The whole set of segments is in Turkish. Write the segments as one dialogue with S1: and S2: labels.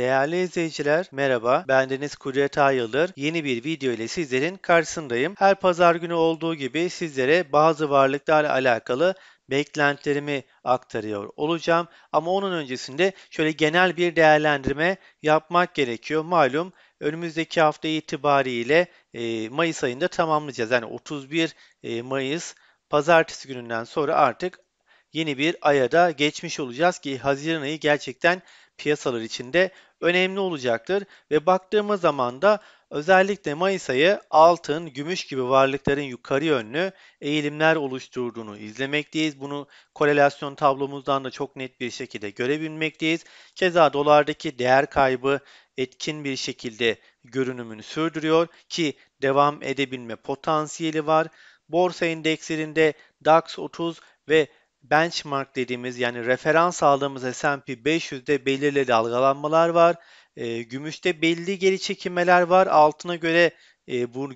S1: Değerli izleyiciler merhaba, bendeniz Kudret Ayılır. Yeni bir video ile sizlerin karşısındayım. Her pazar günü olduğu gibi sizlere bazı varlıklarla alakalı beklentilerimi aktarıyor olacağım. Ama onun öncesinde şöyle genel bir değerlendirme yapmak gerekiyor. Malum önümüzdeki hafta itibariyle e, Mayıs ayında tamamlayacağız. Yani 31 e, Mayıs pazartesi gününden sonra artık yeni bir aya da geçmiş olacağız ki Haziran ayı gerçekten piyasalar içinde önemli olacaktır ve baktığımız zaman da özellikle Mayıs ayı altın, gümüş gibi varlıkların yukarı yönlü eğilimler oluşturduğunu izlemekteyiz. Bunu korelasyon tablomuzdan da çok net bir şekilde görebilmekteyiz. Keza dolardaki değer kaybı etkin bir şekilde görünümünü sürdürüyor ki devam edebilme potansiyeli var. Borsa endekslerinde DAX 30 ve benchmark dediğimiz yani referans aldığımız S&P 500'de belirli dalgalanmalar var. E, gümüşte belli geri çekimler var. Altına göre e, bu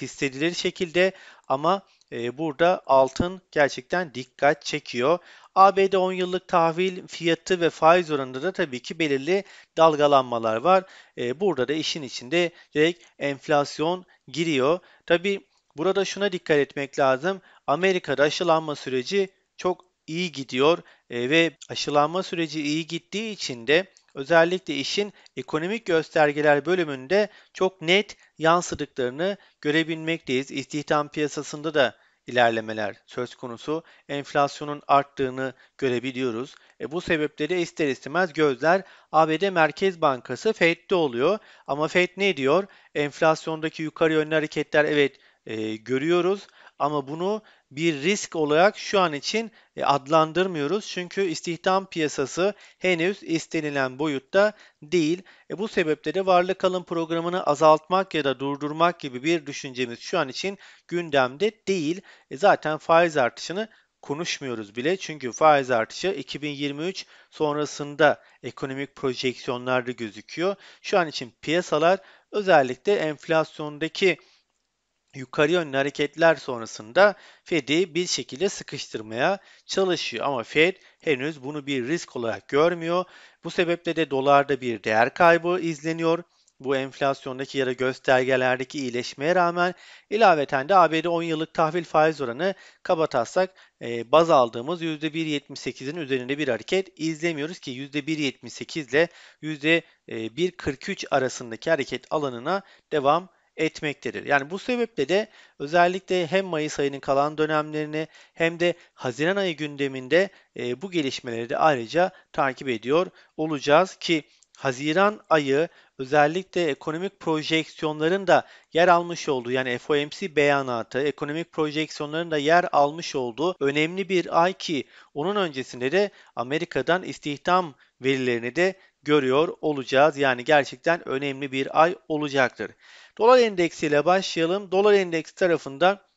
S1: hissedilir şekilde ama e, burada altın gerçekten dikkat çekiyor. ABD 10 yıllık tahvil fiyatı ve faiz oranında da tabii ki belirli dalgalanmalar var. E, burada da işin içinde direkt enflasyon giriyor. Tabii burada şuna dikkat etmek lazım. Amerika'da aşılanma süreci çok iyi gidiyor e, ve aşılanma süreci iyi gittiği için de özellikle işin ekonomik göstergeler bölümünde çok net yansıdıklarını görebilmekteyiz. İstihdam piyasasında da ilerlemeler söz konusu. Enflasyonun arttığını görebiliyoruz. E bu sebepleri ister istemez gözler ABD Merkez Bankası Fed'de oluyor. Ama Fed ne diyor? Enflasyondaki yukarı yönlü hareketler evet e, görüyoruz ama bunu bir risk olarak şu an için e, adlandırmıyoruz. Çünkü istihdam piyasası henüz istenilen boyutta değil. E bu sebeple de varlık alım programını azaltmak ya da durdurmak gibi bir düşüncemiz şu an için gündemde değil. E zaten faiz artışını konuşmuyoruz bile. Çünkü faiz artışı 2023 sonrasında ekonomik projeksiyonlarda gözüküyor. Şu an için piyasalar özellikle enflasyondaki yukarı yönlü hareketler sonrasında Fed'i bir şekilde sıkıştırmaya çalışıyor. Ama Fed henüz bunu bir risk olarak görmüyor. Bu sebeple de dolarda bir değer kaybı izleniyor. Bu enflasyondaki ya da göstergelerdeki iyileşmeye rağmen ilaveten de ABD 10 yıllık tahvil faiz oranı kabataslak e, baz aldığımız %1.78'in üzerinde bir hareket izlemiyoruz ki %1.78 ile %1.43 e, arasındaki hareket alanına devam etmektedir. Yani bu sebeple de özellikle hem Mayıs ayının kalan dönemlerini hem de Haziran ayı gündeminde e, bu gelişmeleri de ayrıca takip ediyor olacağız ki Haziran ayı özellikle ekonomik projeksiyonların da yer almış olduğu yani FOMC beyanatı ekonomik projeksiyonların da yer almış olduğu önemli bir ay ki onun öncesinde de Amerika'dan istihdam verilerini de görüyor olacağız. Yani gerçekten önemli bir ay olacaktır. Dolar endeksiyle başlayalım. Dolar endeksi tarafında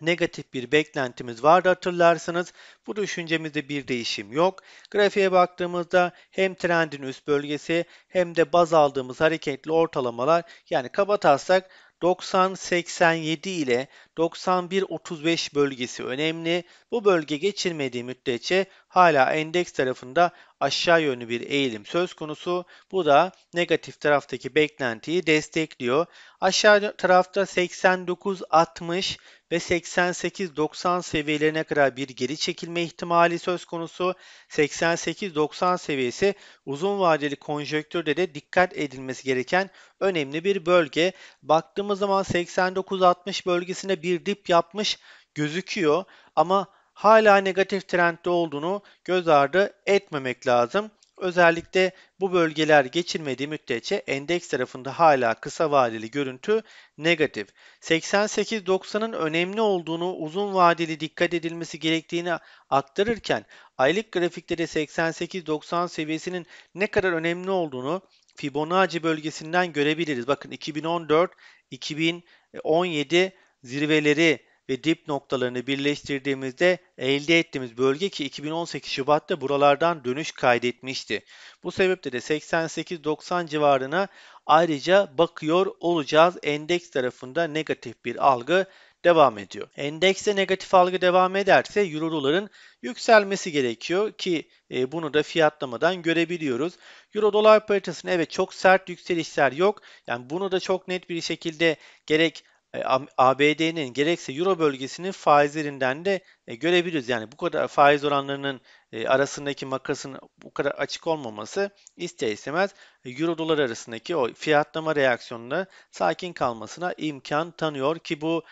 S1: negatif bir beklentimiz vardı hatırlarsınız. Bu düşüncemizde bir değişim yok. Grafiğe baktığımızda hem trendin üst bölgesi hem de baz aldığımız hareketli ortalamalar yani kaba taslak 90-87 ile 91-35 bölgesi önemli. Bu bölge geçirmediği müddetçe hala endeks tarafında aşağı yönlü bir eğilim söz konusu. Bu da negatif taraftaki beklentiyi destekliyor. Aşağı tarafta 89-60 ve 88-90 seviyelerine kadar bir geri çekilme ihtimali söz konusu. 88-90 seviyesi uzun vadeli konjöktürde de dikkat edilmesi gereken önemli bir bölge. Baktığımız zaman 89-60 bölgesinde bir dip yapmış gözüküyor ama hala negatif trendde olduğunu göz ardı etmemek lazım. Özellikle bu bölgeler geçilmediği müddetçe endeks tarafında hala kısa vadeli görüntü negatif. 88-90'ın önemli olduğunu, uzun vadeli dikkat edilmesi gerektiğini aktarırken aylık grafikte de 88-90 seviyesinin ne kadar önemli olduğunu Fibonacci bölgesinden görebiliriz. Bakın 2014, 2017 zirveleri ve dip noktalarını birleştirdiğimizde elde ettiğimiz bölge ki 2018 Şubat'ta buralardan dönüş kaydetmişti. Bu sebeple de 88-90 civarına ayrıca bakıyor olacağız. Endeks tarafında negatif bir algı devam ediyor. Endekste negatif algı devam ederse euro doların yükselmesi gerekiyor ki e, bunu da fiyatlamadan görebiliyoruz. Euro dolar paritesinde evet çok sert yükselişler yok. Yani bunu da çok net bir şekilde gerek e, ABD'nin gerekse Euro bölgesinin faizlerinden de e, görebiliriz Yani bu kadar faiz oranlarının e, arasındaki makasın bu kadar açık olmaması ister istemez Euro dolar arasındaki o fiyatlama reaksiyonunda sakin kalmasına imkan tanıyor ki bu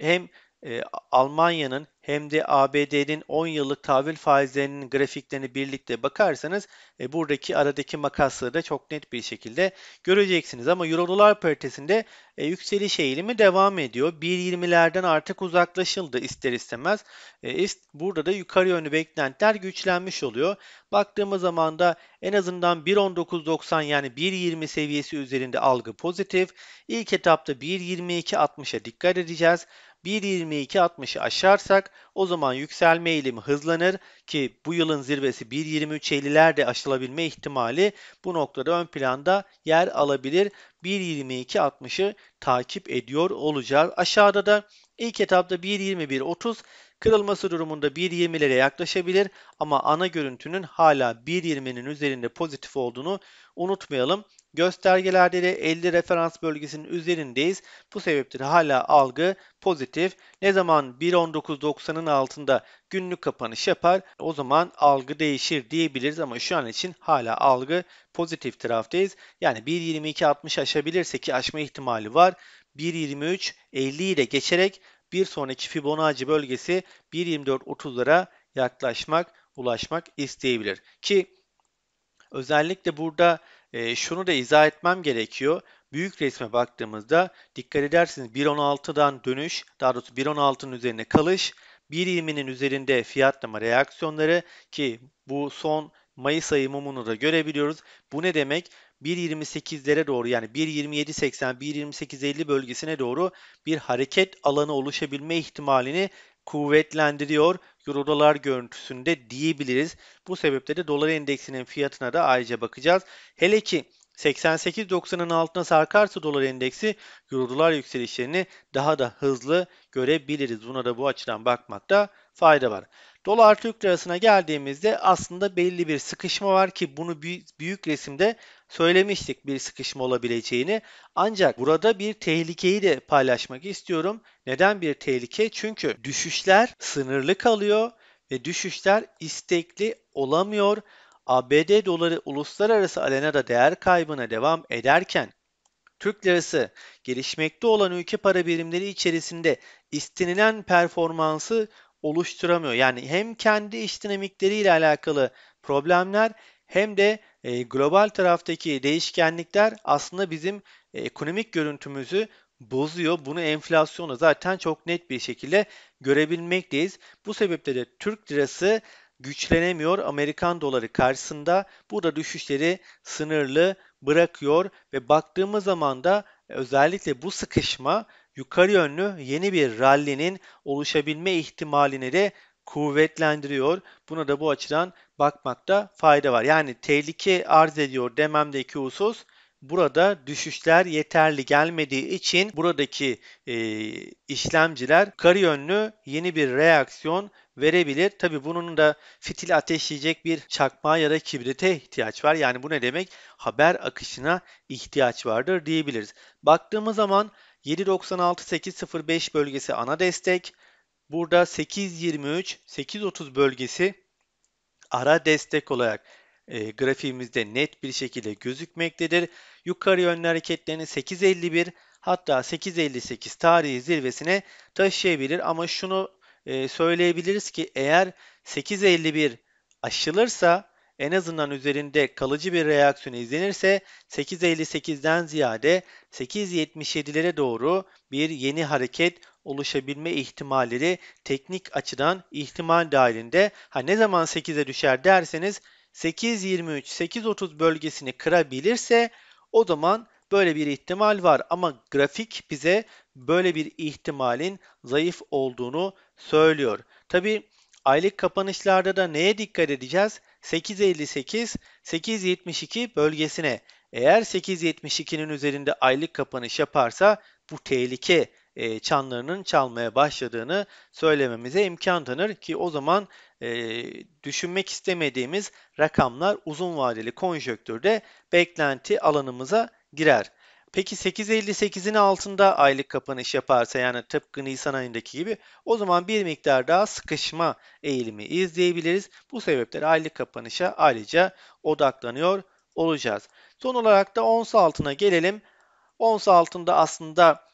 S1: hem e, Almanya'nın hem de ABD'nin 10 yıllık tahvil faizlerinin grafiklerini birlikte bakarsanız e, buradaki aradaki makasları da çok net bir şekilde göreceksiniz. Ama Euro dolar paritesinde e, yükseliş eğilimi devam ediyor. 1.20'lerden artık uzaklaşıldı ister istemez. E, burada da yukarı yönlü beklentiler güçlenmiş oluyor. Baktığımız zaman da en azından 1.19.90 yani 1.20 seviyesi üzerinde algı pozitif. İlk etapta 1.22.60'a dikkat edeceğiz. 1.22.60'ı aşarsak o zaman yükselme eğilimi hızlanır ki bu yılın zirvesi 1.23.50'lerde aşılabilme ihtimali bu noktada ön planda yer alabilir. 1.22.60'ı takip ediyor olacağız. Aşağıda da ilk etapta 1.21.30 Kırılması durumunda 1.20'lere yaklaşabilir ama ana görüntünün hala 1.20'nin üzerinde pozitif olduğunu unutmayalım. Göstergelerde de 50 referans bölgesinin üzerindeyiz. Bu sebeptir hala algı pozitif. Ne zaman 1.19.90'ın altında günlük kapanış yapar o zaman algı değişir diyebiliriz ama şu an için hala algı pozitif taraftayız. Yani 1.22.60 aşabilirse ki aşma ihtimali var. 1.23.50 ile geçerek bir sonraki Fibonacci bölgesi 1.24.30'lara yaklaşmak, ulaşmak isteyebilir. Ki özellikle burada e, şunu da izah etmem gerekiyor. Büyük resme baktığımızda dikkat edersiniz 1.16'dan dönüş, daha doğrusu 1.16'nın üzerine kalış, 1.20'nin üzerinde fiyatlama reaksiyonları ki bu son Mayıs ayı mumunu da görebiliyoruz. Bu ne demek? 1.28'lere doğru yani 1.27.80, 1.28.50 bölgesine doğru bir hareket alanı oluşabilme ihtimalini kuvvetlendiriyor euro görüntüsünde diyebiliriz. Bu sebeple de dolar endeksinin fiyatına da ayrıca bakacağız. Hele ki 88.90'ın altına sarkarsa dolar endeksi euro yükselişlerini daha da hızlı görebiliriz. Buna da bu açıdan bakmakta fayda var. Dolar Türk lirasına geldiğimizde aslında belli bir sıkışma var ki bunu büyük resimde söylemiştik bir sıkışma olabileceğini. Ancak burada bir tehlikeyi de paylaşmak istiyorum. Neden bir tehlike? Çünkü düşüşler sınırlı kalıyor ve düşüşler istekli olamıyor. ABD doları uluslararası arenada değer kaybına devam ederken Türk lirası gelişmekte olan ülke para birimleri içerisinde istenilen performansı oluşturamıyor. Yani hem kendi iş dinamikleriyle alakalı problemler hem de e, global taraftaki değişkenlikler aslında bizim ekonomik görüntümüzü bozuyor. Bunu enflasyonla zaten çok net bir şekilde görebilmekteyiz. Bu sebeple de Türk lirası güçlenemiyor Amerikan doları karşısında. Burada düşüşleri sınırlı bırakıyor ve baktığımız zaman da özellikle bu sıkışma yukarı yönlü yeni bir rallinin oluşabilme ihtimalini de kuvvetlendiriyor. Buna da bu açıdan bakmakta fayda var. Yani tehlike arz ediyor dememdeki husus burada düşüşler yeterli gelmediği için buradaki e, işlemciler kari yeni bir reaksiyon verebilir. Tabi bunun da fitil ateşleyecek bir çakma ya da kibrite ihtiyaç var. Yani bu ne demek? Haber akışına ihtiyaç vardır diyebiliriz. Baktığımız zaman 796-805 bölgesi ana destek, Burada 8.23, 8.30 bölgesi ara destek olarak e, grafiğimizde net bir şekilde gözükmektedir. Yukarı yönlü hareketlerini 8.51 hatta 8.58 tarihi zirvesine taşıyabilir. Ama şunu e, söyleyebiliriz ki eğer 8.51 aşılırsa en azından üzerinde kalıcı bir reaksiyon izlenirse 8.58'den ziyade 8.77'lere doğru bir yeni hareket oluşabilme ihtimalleri teknik açıdan ihtimal dahilinde. Ha ne zaman 8'e düşer derseniz 8.23-8.30 bölgesini kırabilirse o zaman böyle bir ihtimal var ama grafik bize böyle bir ihtimalin zayıf olduğunu söylüyor. Tabi aylık kapanışlarda da neye dikkat edeceğiz? 8.58, 8.72 bölgesine. Eğer 8.72'nin üzerinde aylık kapanış yaparsa bu tehlike e, çanlarının çalmaya başladığını söylememize imkan tanır ki o zaman e, düşünmek istemediğimiz rakamlar uzun vadeli konjöktürde beklenti alanımıza girer. Peki 8.58'in altında aylık kapanış yaparsa yani tıpkı Nisan ayındaki gibi o zaman bir miktar daha sıkışma eğilimi izleyebiliriz. Bu sebepler aylık kapanışa ayrıca odaklanıyor olacağız. Son olarak da ons altına gelelim. Ons altında aslında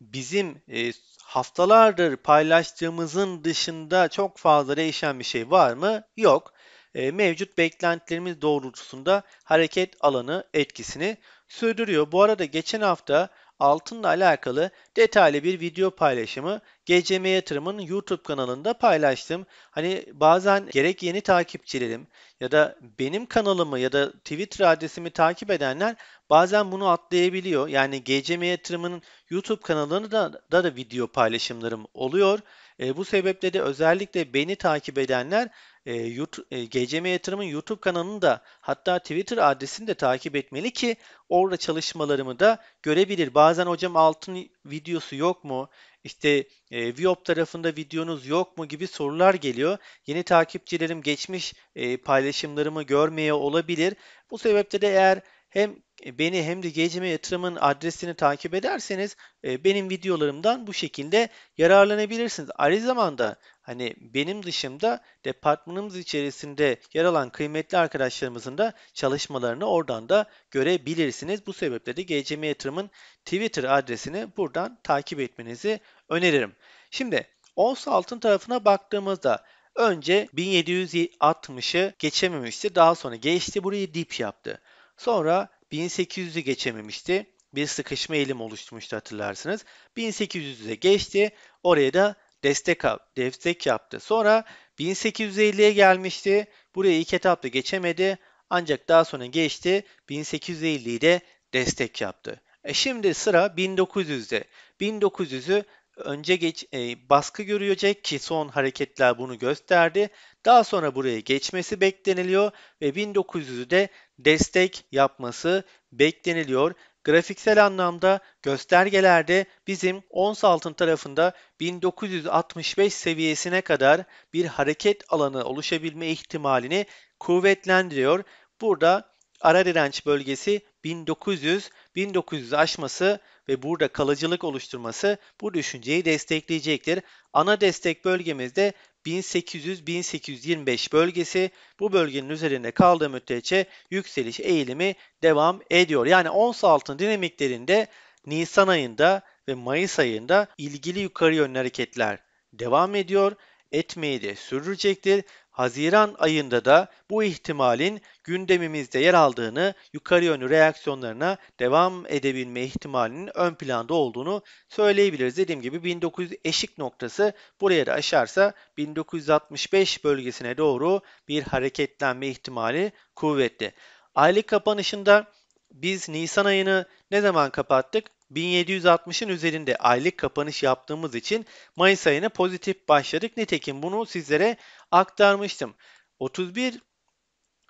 S1: bizim e, haftalardır paylaştığımızın dışında çok fazla değişen bir şey var mı? Yok. E, mevcut beklentilerimiz doğrultusunda hareket alanı etkisini sürdürüyor. Bu arada geçen hafta altınla alakalı detaylı bir video paylaşımı GCM Yatırım'ın YouTube kanalında paylaştım. Hani bazen gerek yeni takipçilerim ya da benim kanalımı ya da Twitter adresimi takip edenler bazen bunu atlayabiliyor. Yani GCM Yatırım'ın YouTube kanalında da, da, da video paylaşımlarım oluyor. E, bu sebeple de özellikle beni takip edenler e, YouTube, e, GCM Yatırım'ın YouTube kanalını da hatta Twitter adresini de takip etmeli ki orada çalışmalarımı da görebilir. Bazen hocam altın videosu yok mu? İşte e, Viop tarafında videonuz yok mu gibi sorular geliyor. Yeni takipçilerim geçmiş e, paylaşımlarımı görmeye olabilir. Bu sebeple de eğer hem beni hem de GCM Yatırım'ın adresini takip ederseniz e, benim videolarımdan bu şekilde yararlanabilirsiniz. Aynı zamanda hani benim dışımda departmanımız içerisinde yer alan kıymetli arkadaşlarımızın da çalışmalarını oradan da görebilirsiniz. Bu sebeple de GCM Yatırım'ın Twitter adresini buradan takip etmenizi öneririm. Şimdi ons altın tarafına baktığımızda önce 1760'ı geçememişti. Daha sonra geçti burayı dip yaptı. Sonra 1800'ü geçememişti. Bir sıkışma eğilim oluşturmuştu hatırlarsınız. 1800'e geçti. Oraya da destek, destek yaptı. Sonra 1850'ye gelmişti. Buraya ilk etapta geçemedi. Ancak daha sonra geçti. 1850'yi de destek yaptı. E şimdi sıra 1900'de. 1900'ü önce geç, e, baskı görecek ki son hareketler bunu gösterdi. Daha sonra buraya geçmesi bekleniliyor ve 1900'ü de destek yapması bekleniliyor. Grafiksel anlamda göstergelerde bizim ons altın tarafında 1965 seviyesine kadar bir hareket alanı oluşabilme ihtimalini kuvvetlendiriyor. Burada ara direnç bölgesi 1900 1900'ü aşması ve burada kalıcılık oluşturması bu düşünceyi destekleyecektir. Ana destek bölgemizde 1800-1825 bölgesi bu bölgenin üzerinde kaldığı müddetçe yükseliş eğilimi devam ediyor. Yani ons altın dinamiklerinde Nisan ayında ve Mayıs ayında ilgili yukarı yönlü hareketler devam ediyor etmeyi de sürdürecektir. Haziran ayında da bu ihtimalin gündemimizde yer aldığını, yukarı yönlü reaksiyonlarına devam edebilme ihtimalinin ön planda olduğunu söyleyebiliriz. Dediğim gibi 1900 eşik noktası buraya da aşarsa 1965 bölgesine doğru bir hareketlenme ihtimali kuvvetli. Aylık kapanışında biz Nisan ayını ne zaman kapattık? 1760'ın üzerinde aylık kapanış yaptığımız için Mayıs ayına pozitif başladık. Nitekim bunu sizlere aktarmıştım. 31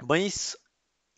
S1: Mayıs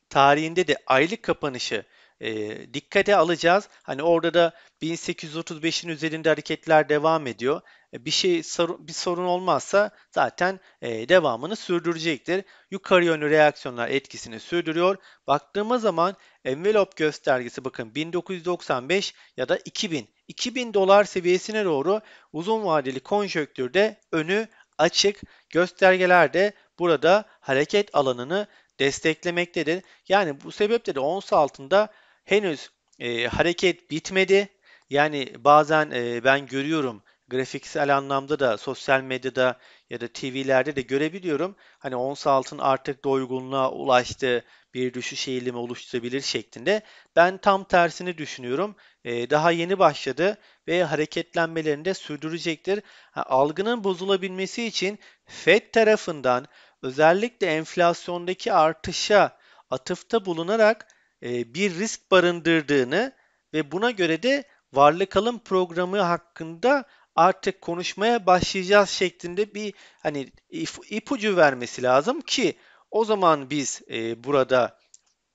S1: tarihinde de aylık kapanışı e, dikkate alacağız. Hani orada da 1835'in üzerinde hareketler devam ediyor. E, bir şey bir sorun olmazsa zaten e, devamını sürdürecektir. Yukarı yönlü reaksiyonlar etkisini sürdürüyor. Baktığımız zaman envelop göstergesi bakın 1995 ya da 2000 2000 dolar seviyesine doğru uzun vadeli konjöktürde önü açık göstergeler de burada hareket alanını desteklemektedir. Yani bu sebeple de ons altında henüz e, hareket bitmedi. Yani bazen e, ben görüyorum grafiksel anlamda da sosyal medyada ya da TV'lerde de görebiliyorum. Hani ons altın artık doygunluğa ulaştı, bir düşüş eğilimi oluşturabilir şeklinde. Ben tam tersini düşünüyorum. Ee, daha yeni başladı ve hareketlenmelerini de sürdürecektir. Ha, algının bozulabilmesi için Fed tarafından özellikle enflasyondaki artışa atıfta bulunarak e, bir risk barındırdığını ve buna göre de varlık alım programı hakkında artık konuşmaya başlayacağız şeklinde bir hani ipucu vermesi lazım ki o zaman biz e, burada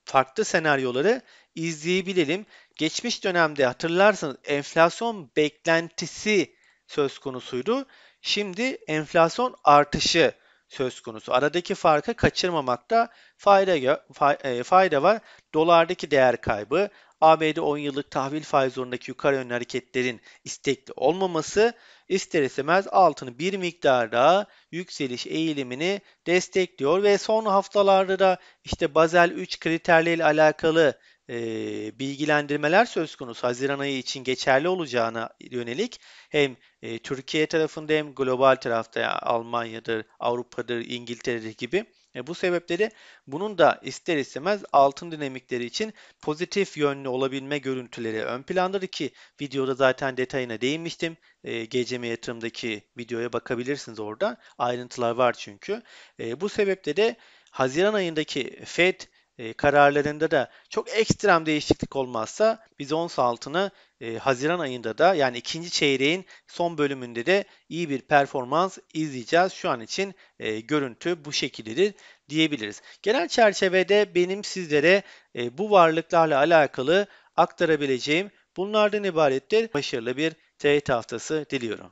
S1: farklı senaryoları izleyebilelim. Geçmiş dönemde hatırlarsanız enflasyon beklentisi söz konusuydu. Şimdi enflasyon artışı söz konusu. Aradaki farkı kaçırmamakta fayda, e, fayda var. Dolardaki değer kaybı, ABD 10 yıllık tahvil faiz oranındaki yukarı yönlü hareketlerin istekli olmaması ister istemez altını bir miktar daha yükseliş eğilimini destekliyor ve son haftalarda da işte Basel 3 kriterleriyle alakalı e, bilgilendirmeler söz konusu Haziran ayı için geçerli olacağına yönelik hem e, Türkiye tarafında hem global tarafta yani Almanya'dır, Avrupa'dır, İngiltere'dir gibi e, bu sebepleri bunun da ister istemez altın dinamikleri için pozitif yönlü olabilme görüntüleri ön plandır ki videoda zaten detayına değinmiştim. E, GCM yatırımdaki videoya bakabilirsiniz orada. Ayrıntılar var çünkü. E, bu sebeple de Haziran ayındaki FED e, kararlarında da çok ekstrem değişiklik olmazsa biz ons altını e, Haziran ayında da yani ikinci çeyreğin son bölümünde de iyi bir performans izleyeceğiz. Şu an için e, görüntü bu şekildedir diyebiliriz. Genel çerçevede benim sizlere e, bu varlıklarla alakalı aktarabileceğim bunlardan ibarettir. Başarılı bir trade haftası diliyorum.